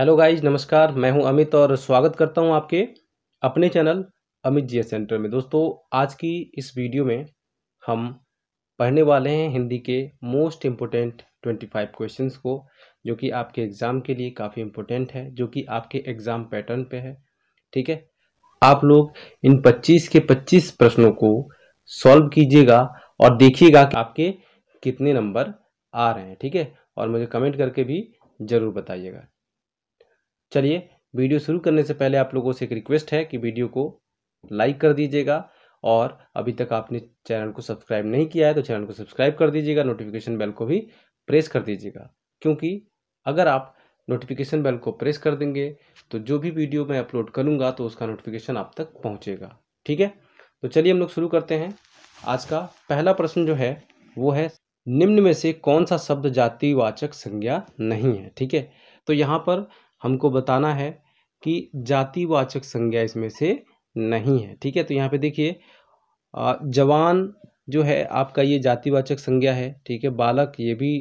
hello guys नमस्कार मैं हूं अमित और स्वागत करता हूं आपके अपने चैनल अमित जी सेंटर में दोस्तों आज की इस वीडियो में हम पढ़ने वाले हैं हिंदी के मोस्ट इम्पोर्टेंट 25 क्वेश्चंस को जो कि आपके एग्ज़ाम के लिए काफ़ी इम्पोर्टेंट है जो कि आपके एग्ज़ाम पैटर्न पे है ठीक है आप लोग इन 25 के 25 प्रश्नों को सॉल्व कीजिएगा और देखिएगा कि आपके कितने नंबर आ रहे हैं ठीक है और मुझे कमेंट करके भी ज़रूर बताइएगा चलिए वीडियो शुरू करने से पहले आप लोगों से एक रिक्वेस्ट है कि वीडियो को लाइक कर दीजिएगा और अभी तक आपने चैनल को सब्सक्राइब नहीं किया है तो चैनल को सब्सक्राइब कर दीजिएगा नोटिफिकेशन बेल को भी प्रेस कर दीजिएगा क्योंकि अगर आप नोटिफिकेशन बेल को प्रेस कर देंगे तो जो भी वीडियो मैं अपलोड करूँगा तो उसका नोटिफिकेशन आप तक पहुँचेगा ठीक है तो चलिए हम लोग शुरू करते हैं आज का पहला प्रश्न जो है वो है निम्न में से कौन सा शब्द जातिवाचक संज्ञा नहीं है ठीक है तो यहाँ पर हमको बताना है कि जातिवाचक संज्ञा इसमें से नहीं है ठीक है तो यहाँ पे देखिए जवान जो है आपका ये जातिवाचक संज्ञा है ठीक है बालक ये भी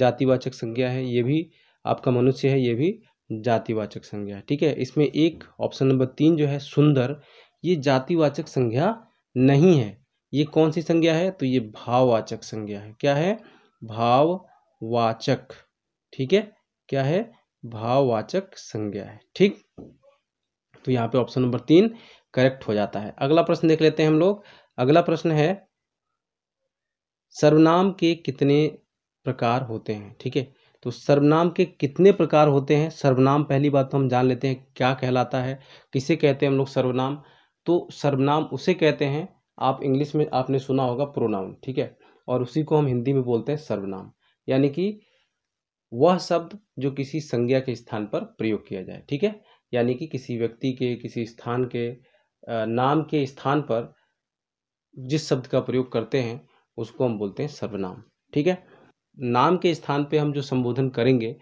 जातिवाचक संज्ञा है ये भी आपका मनुष्य है ये भी जातिवाचक संज्ञा है ठीक है इसमें एक ऑप्शन नंबर तीन जो है सुंदर ये जातिवाचक संज्ञा नहीं है ये कौन सी संज्ञा है तो ये भाववाचक संज्ञा है क्या है भाववाचक ठीक है क्या है भाववाचक संज्ञा है ठीक तो यहाँ पे ऑप्शन नंबर तीन करेक्ट हो जाता है अगला प्रश्न देख लेते हैं हम लोग अगला प्रश्न है सर्वनाम के कितने प्रकार होते हैं ठीक है तो सर्वनाम के कितने प्रकार होते हैं सर्वनाम पहली बात तो हम जान लेते हैं क्या कहलाता है किसे कहते हैं हम लोग सर्वनाम तो सर्वनाम उसे कहते हैं आप इंग्लिश में आपने सुना होगा प्रोनाउन ठीक है और उसी को हम हिंदी में बोलते हैं सर्वनाम यानी कि वह शब्द जो किसी संज्ञा के स्थान पर प्रयोग किया जाए ठीक है यानी कि किसी व्यक्ति के किसी स्थान के नाम के स्थान पर जिस शब्द का प्रयोग करते हैं उसको हम बोलते हैं सर्वनाम ठीक है नाम के स्थान पे हम जो संबोधन करेंगे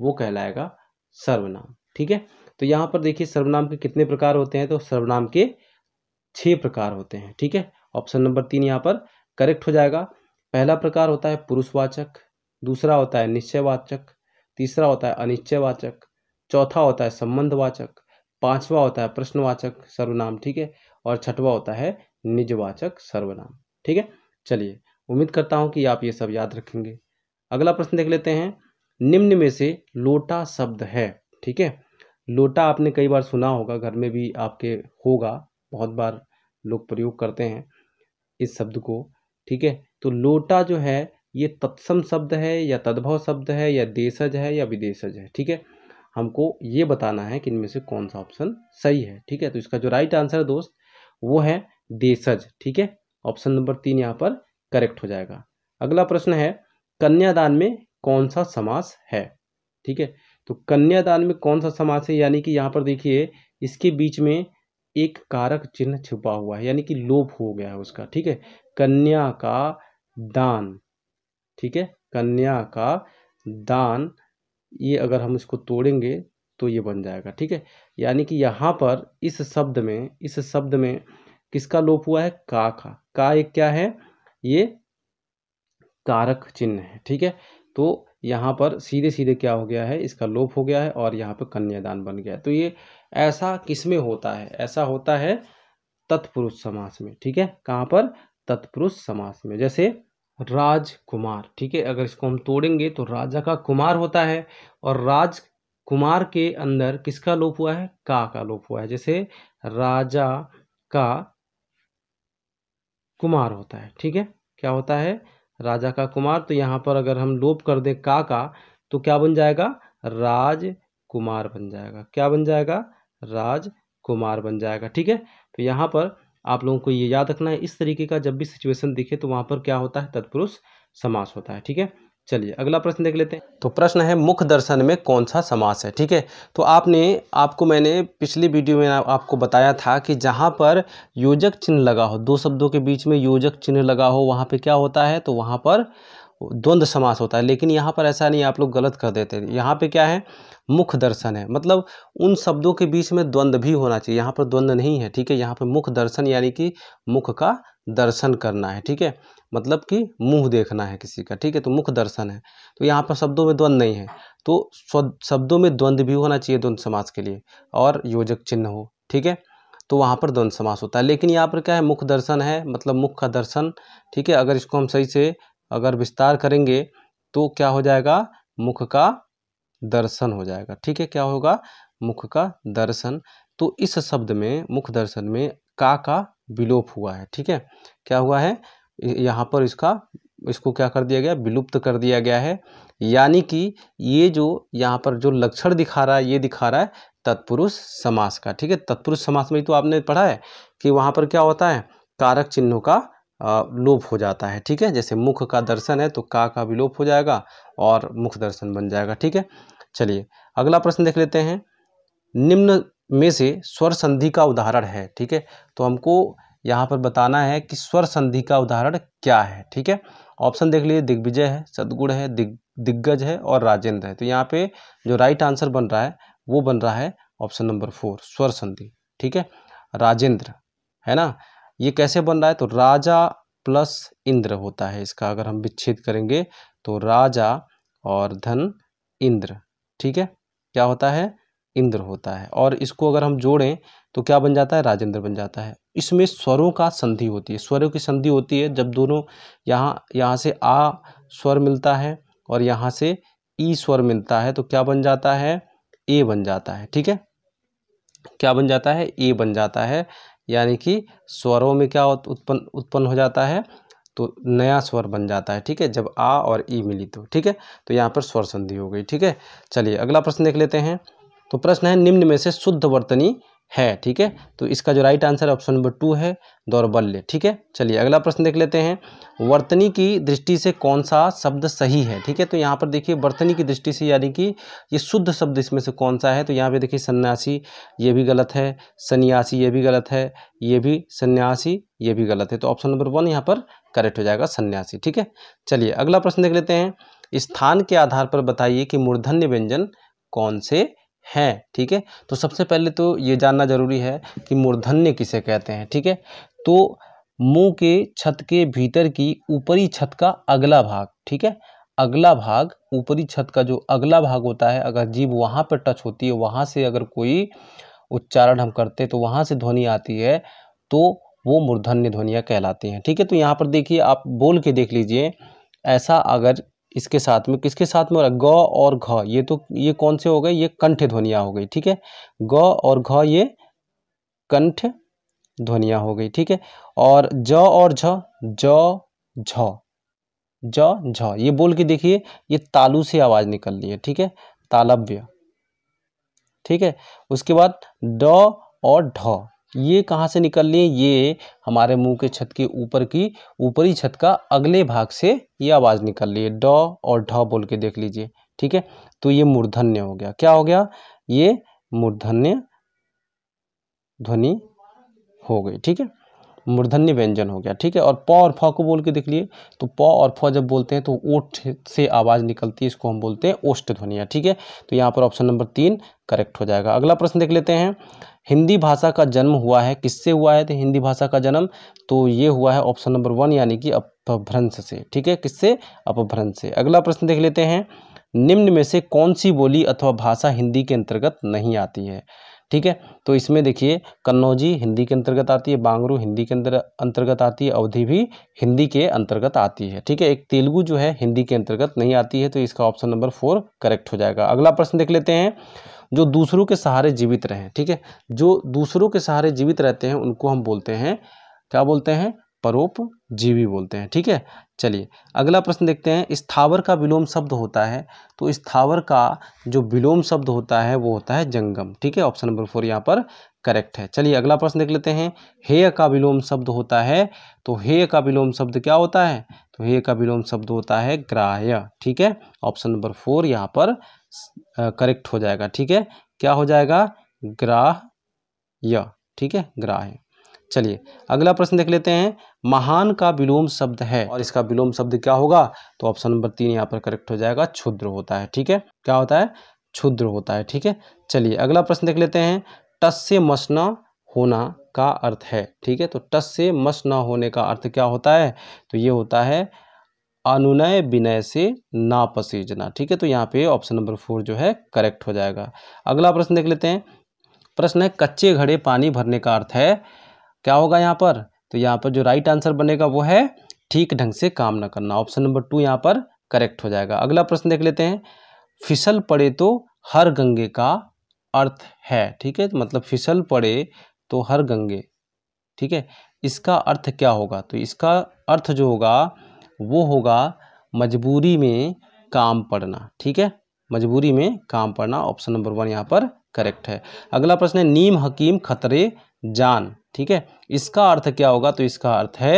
वो कहलाएगा सर्वनाम ठीक है तो यहाँ पर देखिए सर्वनाम के कितने प्रकार होते हैं तो सर्वनाम के छः प्रकार होते हैं ठीक है ऑप्शन नंबर तीन यहाँ पर करेक्ट हो जाएगा पहला प्रकार होता है पुरुषवाचक दूसरा होता है निश्चयवाचक तीसरा होता है अनिश्चयवाचक चौथा होता है संबंधवाचक पांचवा होता है प्रश्नवाचक सर्वनाम ठीक है और छठवा होता है निजवाचक सर्वनाम ठीक है चलिए उम्मीद करता हूँ कि आप ये सब याद रखेंगे अगला प्रश्न देख लेते हैं निम्न में से लोटा शब्द है ठीक है लोटा आपने कई बार सुना होगा घर में भी आपके होगा बहुत बार लोग प्रयोग करते हैं इस शब्द को ठीक है तो लोटा जो है ये तत्सम शब्द है या तद्भव शब्द है या देशज है या विदेशज है ठीक है हमको ये बताना है कि इनमें से कौन सा ऑप्शन सही है ठीक है तो इसका जो राइट आंसर है दोस्त वो है देशज ठीक है ऑप्शन नंबर तीन यहाँ पर करेक्ट हो जाएगा अगला प्रश्न है कन्यादान में कौन सा समास है ठीक है तो कन्यादान में कौन सा समास है यानी कि यहाँ पर देखिए इसके बीच में एक कारक चिन्ह छुपा हुआ है यानी कि लोप हो गया है उसका ठीक है कन्या का दान ठीक है कन्या का दान ये अगर हम इसको तोड़ेंगे तो ये बन जाएगा ठीक है यानी कि यहाँ पर इस शब्द में इस शब्द में किसका लोप हुआ है का का का एक क्या है ये कारक चिन्ह है ठीक है तो यहाँ पर सीधे सीधे क्या हो गया है इसका लोप हो गया है और यहाँ पर कन्यादान बन गया है तो ये ऐसा किस में होता है ऐसा होता है तत्पुरुष समास में ठीक है कहाँ पर तत्पुरुष समास में जैसे राजकुमार ठीक है अगर इसको हम तोड़ेंगे तो राजा का कुमार होता है और राज कुमार के अंदर किसका लोप हुआ है का का लोप हुआ है जैसे राजा का कुमार होता है ठीक है क्या होता है राजा का कुमार तो यहाँ पर अगर हम लोप कर दें का का तो क्या बन जाएगा राज कुमार बन जाएगा क्या बन जाएगा राज कुमार बन जाएगा ठीक है तो यहाँ पर आप लोगों को ये याद रखना है इस तरीके का जब भी सिचुएशन दिखे तो वहाँ पर क्या होता है तत्पुरुष समास होता है ठीक है चलिए अगला प्रश्न देख लेते हैं तो प्रश्न है मुख दर्शन में कौन सा समास है ठीक है तो आपने आपको मैंने पिछली वीडियो में आपको बताया था कि जहाँ पर योजक चिन्ह लगा हो दो शब्दों के बीच में योजक चिन्ह लगा हो वहाँ पे क्या होता है तो वहाँ पर द्वंद्व समास होता है लेकिन यहाँ पर ऐसा नहीं आप लोग गलत कर देते हैं यहाँ पे क्या है मुख दर्शन है मतलब उन शब्दों के बीच में द्वंद्व भी होना चाहिए यहाँ पर द्वंद्व नहीं है ठीक है यहाँ पर मुख दर्शन यानी कि मुख का दर्शन करना है ठीक है मतलब कि मुंह देखना है किसी का ठीक है तो मुख दर्शन है तो यहाँ पर शब्दों में द्वंद्व नहीं है तो शब्दों में द्वंद्व भी होना चाहिए द्वंद्व समास के लिए और योजक चिन्ह हो ठीक है तो वहाँ पर द्वंद्व समास होता है लेकिन यहाँ पर क्या है मुख दर्शन है मतलब मुख का दर्शन ठीक है अगर इसको हम सही से अगर विस्तार करेंगे तो क्या हो जाएगा मुख का दर्शन हो जाएगा ठीक है क्या होगा मुख का दर्शन तो इस शब्द में मुख दर्शन में का का विलोप हुआ है ठीक है क्या हुआ है यहाँ पर इसका इसको क्या कर दिया गया विलुप्त कर दिया गया है यानी कि ये जो यहाँ पर जो लक्षण दिखा रहा है ये दिखा रहा है तत्पुरुष समास का ठीक है तत्पुरुष समास में तो आपने पढ़ा है कि वहाँ पर क्या होता है कारक चिन्हों का लोप हो जाता है ठीक है जैसे मुख का दर्शन है तो का का भी लोप हो जाएगा और मुख दर्शन बन जाएगा ठीक है चलिए अगला प्रश्न देख लेते हैं निम्न में से स्वर संधि का उदाहरण है ठीक है तो हमको यहाँ पर बताना है कि स्वर संधि का उदाहरण क्या है ठीक है ऑप्शन देख लीजिए दिग्विजय है सदगुण है दिग दिग्गज है और राजेंद्र है तो यहाँ पे जो राइट आंसर बन रहा है वो बन रहा है ऑप्शन नंबर फोर स्वर संधि ठीक है राजेंद्र है ना ये कैसे बन रहा है तो राजा प्लस इंद्र होता है इसका अगर हम विच्छेद करेंगे तो राजा और धन इंद्र ठीक है क्या होता है इंद्र होता है और इसको अगर हम जोड़ें तो क्या बन जाता है राजेंद्र बन जाता है इसमें स्वरों का संधि होती है स्वरों की संधि होती है जब दोनों यहाँ यहाँ से आ स्वर मिलता है और यहाँ से ई स्वर मिलता है तो क्या बन जाता है ए बन जाता है ठीक है क्या बन जाता है ए बन जाता है यानी कि स्वरों में क्या उत्पन्न उत्पन्न हो जाता है तो नया स्वर बन जाता है ठीक है जब आ और ई मिली तो ठीक है तो यहाँ पर स्वर संधि हो गई ठीक है चलिए अगला प्रश्न देख लेते हैं तो प्रश्न है निम्न में से शुद्ध वर्तनी है ठीक है तो इसका जो right answer option number two है दौरबल्य ठीक है चलिए अगला प्रश्न देख लेते हैं वर्तनी की दृष्टि से कौन सा शब्द सही है ठीक है तो यहाँ पर देखिए वर्तनी की दृष्टि से यानी कि ये शुद्ध शब्द इसमें से कौन सा है तो यहाँ पे देखिए सन्यासी ये भी गलत है सन्यासी ये भी गलत है ये भी सन्यासी ये भी गलत है तो ऑप्शन नंबर वन यहाँ पर करेक्ट हो जाएगा सन्यासी ठीक है चलिए अगला प्रश्न देख लेते हैं स्थान के आधार पर बताइए कि मूर्धन्य व्यंजन कौन से है ठीक है तो सबसे पहले तो ये जानना जरूरी है कि मूर्धन्य किसे कहते हैं ठीक है तो मुंह के छत के भीतर की ऊपरी छत का अगला भाग ठीक है अगला भाग ऊपरी छत का जो अगला भाग होता है अगर जीभ वहाँ पर टच होती है वहाँ से अगर कोई उच्चारण हम करते हैं तो वहाँ से ध्वनि आती है तो वो मूर्धन्य ध्वनियाँ कहलाती हैं ठीक है तो यहाँ पर देखिए आप बोल के देख लीजिए ऐसा अगर इसके साथ में किसके साथ में हो रहा ग और घ ये तो ये कौन से हो गए ये कंठ ध्वनिया हो गई ठीक है ग और घ ये कंठ ध्वनिया हो गई ठीक है और ज और झ ज झ ज झ ये बोल के देखिए ये तालु से आवाज़ निकल रही है ठीक है तालव्य ठीक है उसके बाद ड और ढ ये कहाँ से निकल लिए ये हमारे मुंह के छत के ऊपर की ऊपरी छत का अगले भाग से ये आवाज़ निकल रही है ड और ढ बोल के देख लीजिए ठीक है तो ये मूर्धन्य हो गया क्या हो गया ये मूर्धन्य ध्वनि हो गई ठीक है मूर्धन्य व्यंजन हो गया ठीक है और प और फ को बोल के देख लिए तो प और फ जब बोलते हैं तो ओठ से आवाज़ निकलती है इसको हम बोलते हैं ओष्ठ ध्वनिया ठीक है तो यहाँ पर ऑप्शन नंबर तीन करेक्ट हो जाएगा अगला प्रश्न देख लेते हैं हिंदी भाषा का जन्म हुआ है किससे हुआ है तो हिंदी भाषा का जन्म तो ये हुआ है ऑप्शन नंबर वन यानी कि अपभ्रंश से ठीक है किससे अपभ्रंश से अगला प्रश्न देख लेते हैं निम्न में से कौन सी बोली अथवा भाषा हिंदी के अंतर्गत नहीं आती है ठीक है तो इसमें देखिए कन्नौजी हिंदी के अंतर्गत आती है बांगरू हिंदी के अंदर अंतर्गत आती है अवधि भी हिंदी के अंतर्गत आती है ठीक है एक तेलुगु जो है हिंदी के अंतर्गत नहीं आती है तो इसका ऑप्शन नंबर फोर करेक्ट हो जाएगा अगला प्रश्न देख लेते हैं जो दूसरों के सहारे जीवित रहें ठीक है जो दूसरों के सहारे जीवित रहते हैं उनको हम बोलते हैं क्या बोलते हैं परोपजीवी बोलते हैं ठीक है चलिए अगला प्रश्न देखते हैं स्थावर का विलोम शब्द होता है तो स्थावर का जो विलोम शब्द होता है वो होता है जंगम ठीक है ऑप्शन नंबर फोर यहाँ पर करेक्ट है चलिए अगला प्रश्न देख लेते हैं हेय का विलोम शब्द होता है तो हेय का विलोम शब्द क्या होता है तो हेय का विलोम शब्द होता है ग्राह्य ठीक है ऑप्शन नंबर फोर यहाँ पर करेक्ट हो जाएगा ठीक है क्या हो जाएगा ग्राह्य ठीक है ग्राह्य चलिए अगला प्रश्न देख लेते हैं महान का विलोम शब्द है और इसका विलोम शब्द क्या होगा तो ऑप्शन नंबर तीन यहाँ पर करेक्ट हो जाएगा क्षुद्र होता है ठीक है क्या होता है क्षुद्र होता है ठीक है चलिए अगला प्रश्न देख लेते हैं टस से मसना होना का अर्थ है ठीक है तो टस से मस न होने का अर्थ क्या होता है तो ये होता है अनुनय विनय से ना पसीजना ठीक है तो यहाँ पे ऑप्शन नंबर फोर जो है करेक्ट हो जाएगा अगला प्रश्न देख लेते हैं प्रश्न है कच्चे घड़े पानी भरने का अर्थ है क्या होगा यहाँ पर तो यहाँ पर जो राइट आंसर बनेगा वो है ठीक ढंग से काम ना करना ऑप्शन नंबर टू यहाँ पर करेक्ट हो जाएगा अगला प्रश्न देख लेते हैं फिसल पड़े तो हर गंगे का अर्थ है ठीक है तो मतलब फिसल पड़े तो हर गंगे ठीक है इसका अर्थ क्या होगा तो इसका अर्थ जो होगा वो होगा मजबूरी में काम पड़ना ठीक है मजबूरी में काम पड़ना ऑप्शन नंबर वन यहाँ पर करेक्ट है अगला प्रश्न है नीम हकीम खतरे जान ठीक है इसका अर्थ क्या होगा तो इसका अर्थ है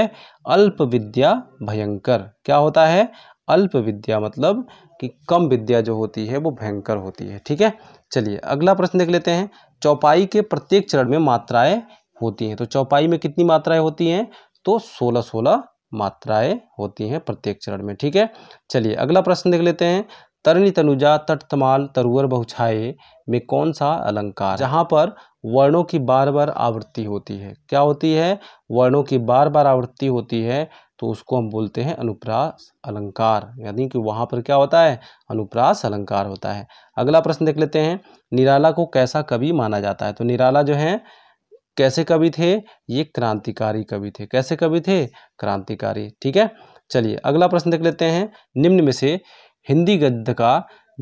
अल्प विद्या भयंकर क्या होता है अल्प विद्या मतलब कि कम विद्या जो होती है वो भयंकर होती है ठीक है चलिए अगला प्रश्न देख लेते हैं चौपाई के प्रत्येक चरण में मात्राएं होती हैं तो चौपाई में कितनी मात्राएं होती हैं तो सोलह सोलह मात्राएं होती हैं प्रत्येक चरण में ठीक है चलिए अगला प्रश्न देख लेते हैं तरणी तनुजा तट तमाल तरुअर बहुछाए में कौन सा अलंकार जहाँ पर वर्णों की बार बार आवृत्ति होती है क्या होती है वर्णों की बार बार आवृत्ति होती है तो उसको हम बोलते हैं अनुप्रास अलंकार यानी कि वहाँ पर क्या होता है अनुप्रास अलंकार होता है अगला प्रश्न देख लेते हैं निराला को कैसा कवि माना जाता है तो निराला जो है कैसे कवि थे ये क्रांतिकारी कवि थे कैसे कवि थे क्रांतिकारी ठीक है चलिए अगला प्रश्न देख लेते हैं निम्न में से हिंदी गद्य का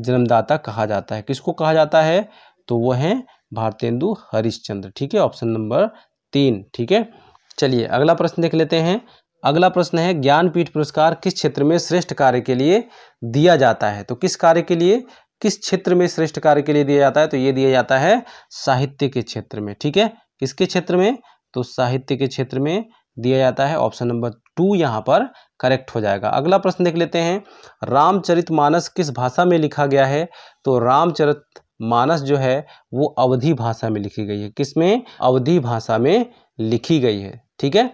जन्मदाता कहा जाता है किसको कहा जाता है तो वह है भारतेंदु हरिश्चंद्र ठीक है ऑप्शन नंबर तीन ठीक है चलिए अगला प्रश्न देख लेते हैं अगला प्रश्न है ज्ञानपीठ पुरस्कार किस क्षेत्र में श्रेष्ठ कार्य के लिए दिया जाता है तो किस कार्य के लिए किस क्षेत्र में श्रेष्ठ कार्य के लिए दिया जाता है तो ये दिया जाता है साहित्य के क्षेत्र में ठीक है किसके क्षेत्र में तो साहित्य के क्षेत्र में दिया जाता है ऑप्शन नंबर टू यहाँ पर करेक्ट हो जाएगा अगला प्रश्न देख लेते हैं रामचरित मानस किस भाषा में लिखा गया है तो रामचरित मानस जो है वो अवधि भाषा में लिखी गई है किस में अवधि भाषा में लिखी गई है ठीक है